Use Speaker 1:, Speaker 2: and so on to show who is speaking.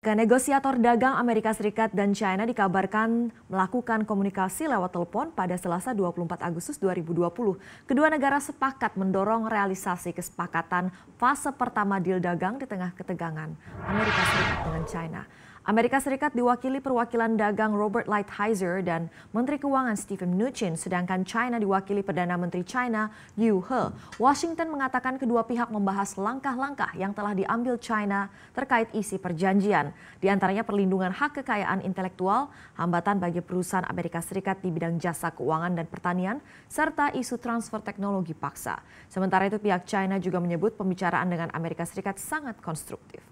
Speaker 1: Negosiator dagang Amerika Serikat dan China dikabarkan melakukan komunikasi lewat telepon pada Selasa 24 Agustus 2020. Kedua negara sepakat mendorong realisasi kesepakatan fase pertama deal dagang di tengah ketegangan Amerika Serikat dengan China. Amerika Serikat diwakili perwakilan dagang Robert Lighthizer dan Menteri Keuangan Stephen Mnuchin, sedangkan China diwakili Perdana Menteri China Liu He. Washington mengatakan kedua pihak membahas langkah-langkah yang telah diambil China terkait isi perjanjian, di antaranya perlindungan hak kekayaan intelektual, hambatan bagi perusahaan Amerika Serikat di bidang jasa keuangan dan pertanian, serta isu transfer teknologi paksa. Sementara itu pihak China juga menyebut pembicaraan dengan Amerika Serikat sangat konstruktif.